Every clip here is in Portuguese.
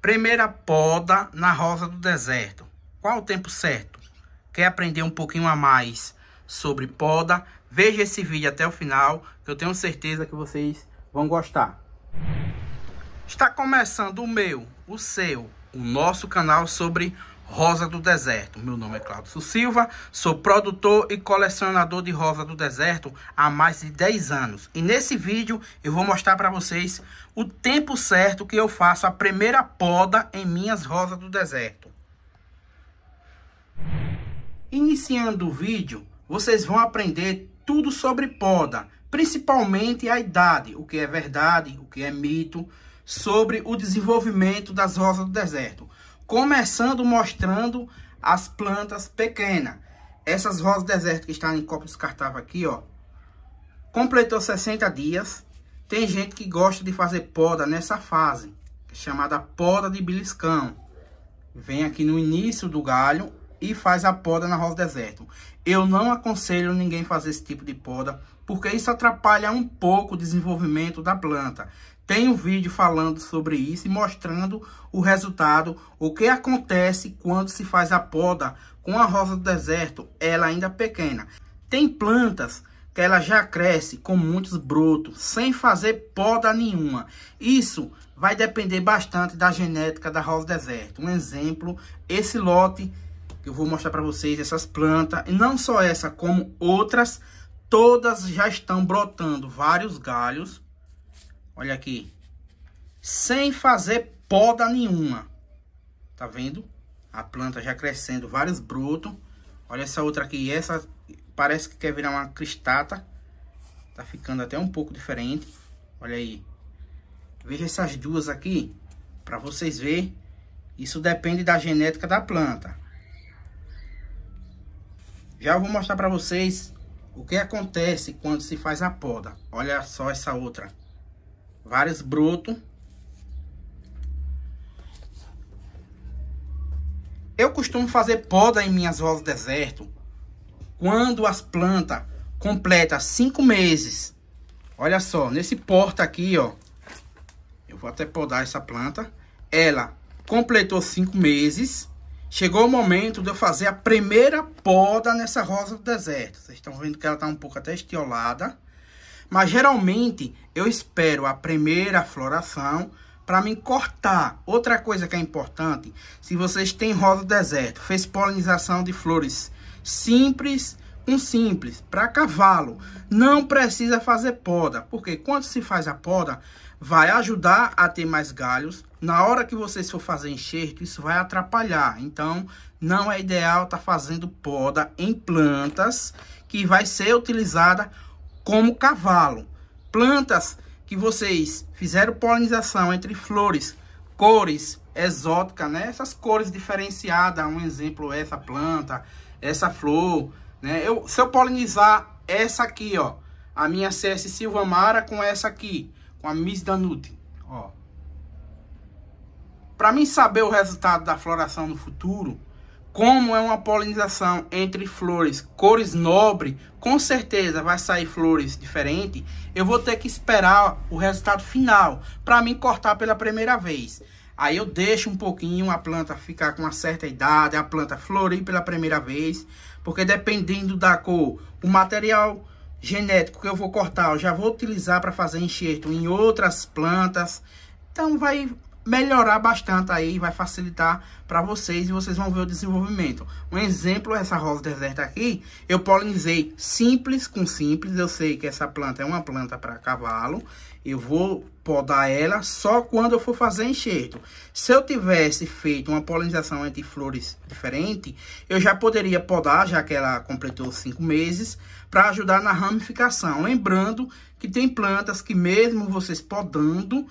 Primeira poda na rosa do deserto. Qual o tempo certo? Quer aprender um pouquinho a mais sobre poda? Veja esse vídeo até o final, que eu tenho certeza que vocês vão gostar. Está começando o meu, o seu, o nosso canal sobre Rosa do Deserto. Meu nome é Cláudio Silva, sou produtor e colecionador de Rosa do Deserto há mais de 10 anos. E nesse vídeo eu vou mostrar para vocês o tempo certo que eu faço a primeira poda em minhas Rosas do Deserto. Iniciando o vídeo, vocês vão aprender tudo sobre poda, principalmente a idade, o que é verdade, o que é mito, sobre o desenvolvimento das Rosas do Deserto começando mostrando as plantas pequenas. Essas rosas deserto que estão em copo descartável aqui, ó. Completou 60 dias. Tem gente que gosta de fazer poda nessa fase, chamada poda de beliscão. Vem aqui no início do galho e faz a poda na rosa deserto. Eu não aconselho ninguém fazer esse tipo de poda, porque isso atrapalha um pouco o desenvolvimento da planta. Tem um vídeo falando sobre isso e mostrando o resultado, o que acontece quando se faz a poda com a rosa do deserto, ela ainda é pequena. Tem plantas que ela já cresce com muitos brotos, sem fazer poda nenhuma. Isso vai depender bastante da genética da rosa do deserto. Um exemplo, esse lote que eu vou mostrar para vocês, essas plantas, e não só essa, como outras, todas já estão brotando vários galhos, Olha aqui. Sem fazer poda nenhuma. Tá vendo? A planta já crescendo, vários brotos. Olha essa outra aqui. Essa parece que quer virar uma cristata. Tá ficando até um pouco diferente. Olha aí. Veja essas duas aqui. Para vocês verem. Isso depende da genética da planta. Já vou mostrar para vocês o que acontece quando se faz a poda. Olha só essa outra. Vários broto. Eu costumo fazer poda em minhas rosas deserto quando as plantas completam cinco meses. Olha só, nesse porta aqui, ó. Eu vou até podar essa planta. Ela completou cinco meses. Chegou o momento de eu fazer a primeira poda nessa rosa do deserto. Vocês estão vendo que ela está um pouco até estiolada. Mas geralmente eu espero a primeira floração para me cortar. Outra coisa que é importante, se vocês têm rosa do deserto, fez polinização de flores simples, um simples, para cavalo, não precisa fazer poda, porque quando se faz a poda, vai ajudar a ter mais galhos. Na hora que vocês for fazer enxerto, isso vai atrapalhar. Então, não é ideal estar tá fazendo poda em plantas que vai ser utilizada como cavalo. Plantas que vocês fizeram polinização entre flores, cores exóticas, né? Essas cores diferenciadas, um exemplo, essa planta, essa flor, né? Eu, se eu polinizar essa aqui, ó, a minha CS Silva Mara com essa aqui, com a Miss Danute, ó. Para mim saber o resultado da floração no futuro, como é uma polinização entre flores, cores nobres, com certeza vai sair flores diferentes. Eu vou ter que esperar o resultado final para mim cortar pela primeira vez. Aí eu deixo um pouquinho a planta ficar com uma certa idade, a planta florir pela primeira vez, porque dependendo da cor, o material genético que eu vou cortar, eu já vou utilizar para fazer enxerto em outras plantas. Então vai melhorar bastante aí, vai facilitar para vocês e vocês vão ver o desenvolvimento. Um exemplo, é essa rosa deserta aqui, eu polinizei simples com simples, eu sei que essa planta é uma planta para cavalo, eu vou podar ela só quando eu for fazer enxerto. Se eu tivesse feito uma polinização entre flores diferente, eu já poderia podar, já que ela completou cinco meses, para ajudar na ramificação. Lembrando que tem plantas que mesmo vocês podando,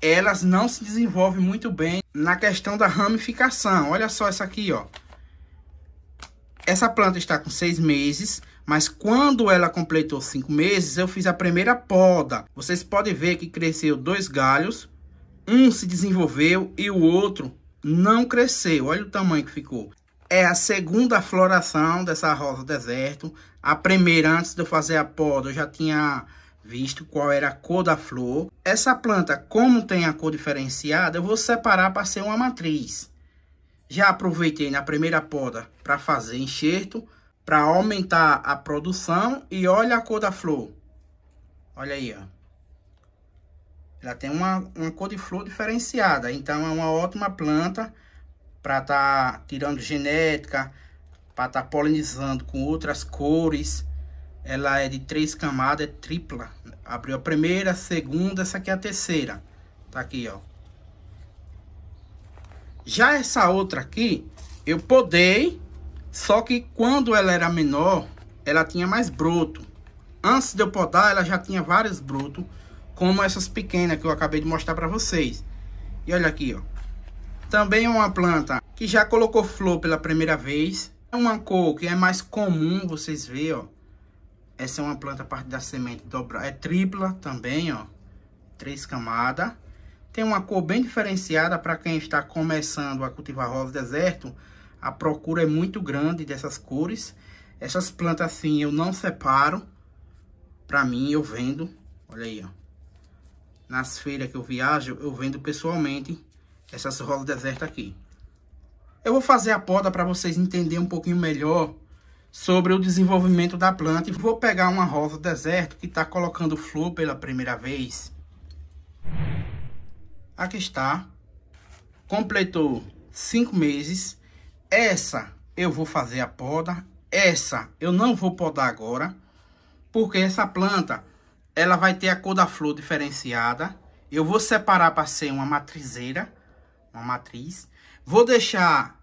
elas não se desenvolvem muito bem na questão da ramificação. Olha só essa aqui, ó. Essa planta está com seis meses, mas quando ela completou cinco meses, eu fiz a primeira poda. Vocês podem ver que cresceu dois galhos, um se desenvolveu e o outro não cresceu. Olha o tamanho que ficou. É a segunda floração dessa rosa deserto. A primeira, antes de eu fazer a poda, eu já tinha visto qual era a cor da flor. Essa planta, como tem a cor diferenciada, eu vou separar para ser uma matriz. Já aproveitei na primeira poda para fazer enxerto, para aumentar a produção e olha a cor da flor. Olha aí, ó. Ela tem uma, uma cor de flor diferenciada, então é uma ótima planta para estar tá tirando genética, para estar tá polinizando com outras cores ela é de três camadas, é tripla. Abriu a primeira, a segunda, essa aqui é a terceira. Tá aqui, ó. Já essa outra aqui, eu podei, só que quando ela era menor, ela tinha mais broto. Antes de eu podar, ela já tinha vários brotos, como essas pequenas que eu acabei de mostrar para vocês. E olha aqui, ó. Também é uma planta que já colocou flor pela primeira vez. É uma cor que é mais comum, vocês verem ó essa é uma planta a partir da semente dobrada. É tripla também, ó. Três camadas. Tem uma cor bem diferenciada para quem está começando a cultivar rosa deserto. A procura é muito grande dessas cores. Essas plantas assim eu não separo. Para mim eu vendo. Olha aí, ó. Nas feiras que eu viajo, eu vendo pessoalmente essas rosas deserto aqui. Eu vou fazer a poda para vocês entenderem um pouquinho melhor sobre o desenvolvimento da planta. E vou pegar uma rosa deserto que está colocando flor pela primeira vez. Aqui está. Completou cinco meses. Essa eu vou fazer a poda. Essa eu não vou podar agora. Porque essa planta, ela vai ter a cor da flor diferenciada. Eu vou separar para ser uma matrizeira. Uma matriz. Vou deixar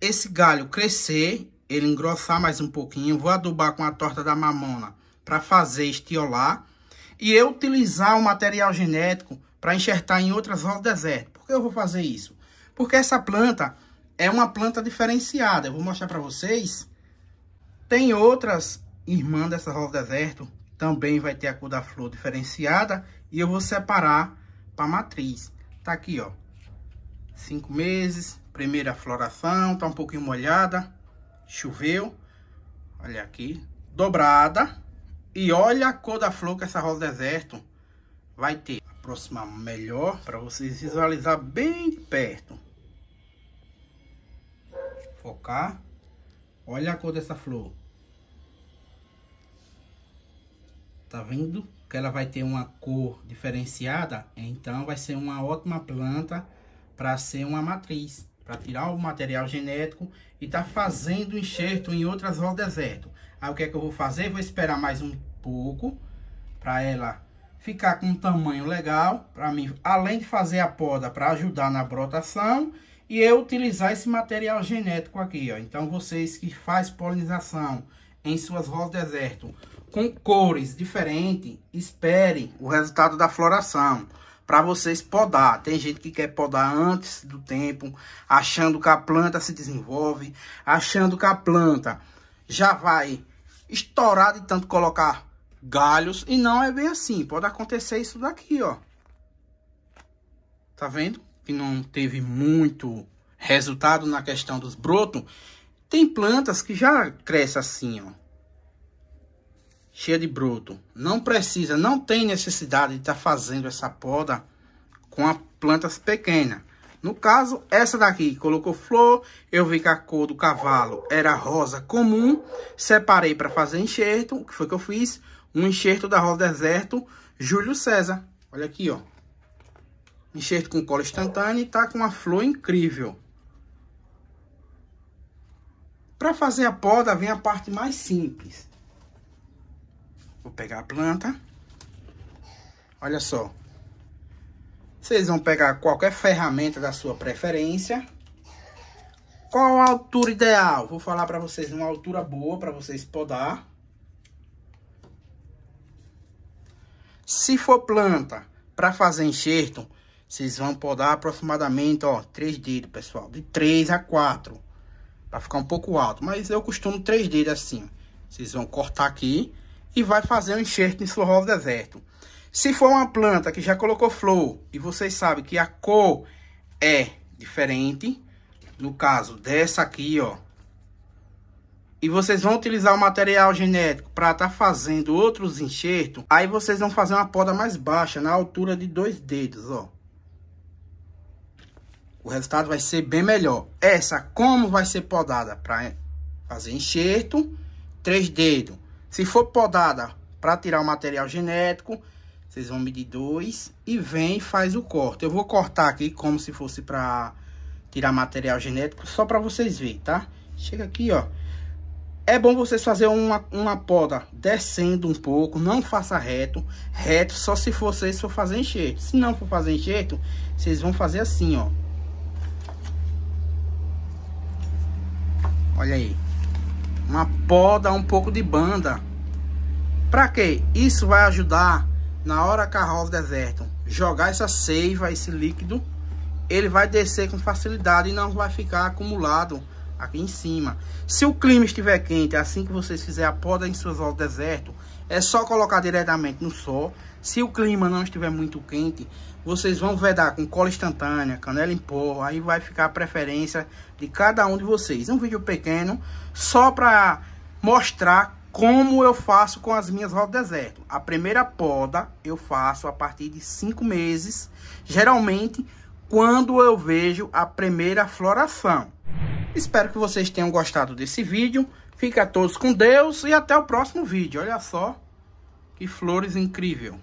esse galho crescer ele engrossar mais um pouquinho, vou adubar com a torta da mamona para fazer estiolar e eu utilizar o material genético para enxertar em outras do deserto. Por que eu vou fazer isso? Porque essa planta é uma planta diferenciada. Eu vou mostrar para vocês. Tem outras irmãs dessa rosa deserto, também vai ter a cor da flor diferenciada e eu vou separar para matriz. Tá aqui, ó. Cinco meses, primeira floração, tá um pouquinho molhada. Choveu. Olha aqui. Dobrada. E olha a cor da flor que essa rosa deserto vai ter. Aproximar melhor para vocês visualizar bem de perto. Focar. Olha a cor dessa flor. Tá vendo? Que ela vai ter uma cor diferenciada. Então vai ser uma ótima planta para ser uma matriz para tirar o material genético e tá fazendo enxerto em outras roças deserto. Aí o que é que eu vou fazer? Vou esperar mais um pouco para ela ficar com um tamanho legal, para mim, além de fazer a poda para ajudar na brotação, e eu utilizar esse material genético aqui, ó. Então vocês que faz polinização em suas rosas deserto com cores diferentes, esperem o resultado da floração para vocês podar. Tem gente que quer podar antes do tempo, achando que a planta se desenvolve, achando que a planta já vai estourar de tanto colocar galhos. E não é bem assim. Pode acontecer isso daqui, ó. Tá vendo? Que não teve muito resultado na questão dos brotos. Tem plantas que já cresce assim, ó cheia de broto. Não precisa, não tem necessidade de estar tá fazendo essa poda com a plantas pequena. No caso, essa daqui colocou flor, eu vi que a cor do cavalo era rosa comum, separei para fazer enxerto, o que foi que eu fiz? Um enxerto da rosa deserto, Júlio César. Olha aqui, ó. Enxerto com cola instantânea e tá com uma flor incrível. Para fazer a poda, vem a parte mais simples. Vou pegar a planta. Olha só. Vocês vão pegar qualquer ferramenta da sua preferência. Qual a altura ideal? Vou falar para vocês uma altura boa para vocês podar. Se for planta para fazer enxerto, vocês vão podar aproximadamente, ó, 3 dedos, pessoal. De 3 a 4. Para ficar um pouco alto. Mas eu costumo 3 dedos assim. Vocês vão cortar aqui e vai fazer um enxerto em sorrol deserto. Se for uma planta que já colocou flor e vocês sabem que a cor é diferente, no caso dessa aqui, ó, e vocês vão utilizar o material genético para estar tá fazendo outros enxertos, aí vocês vão fazer uma poda mais baixa, na altura de dois dedos, ó. O resultado vai ser bem melhor. Essa, como vai ser podada? Para fazer enxerto, três dedos. Se for podada para tirar o material genético, vocês vão medir dois e vem e faz o corte. Eu vou cortar aqui como se fosse para tirar material genético, só para vocês verem, tá? Chega aqui, ó. É bom vocês fazer uma, uma poda descendo um pouco, não faça reto. Reto só se vocês for fazer enxerto. Se não for fazer enxerto, vocês vão fazer assim, ó. Olha aí uma poda, um pouco de banda. Para quê? Isso vai ajudar na hora que a roda deserto jogar essa seiva, esse líquido, ele vai descer com facilidade e não vai ficar acumulado aqui em cima. Se o clima estiver quente, assim que vocês fizer a poda em suas rodas deserto, é só colocar diretamente no sol. Se o clima não estiver muito quente, vocês vão vedar com cola instantânea, canela em pó, aí vai ficar a preferência de cada um de vocês. Um vídeo pequeno, só para mostrar como eu faço com as minhas rodas deserto. A primeira poda eu faço a partir de 5 meses, geralmente quando eu vejo a primeira floração. Espero que vocês tenham gostado desse vídeo. Fica todos com Deus e até o próximo vídeo. Olha só que flores incrível.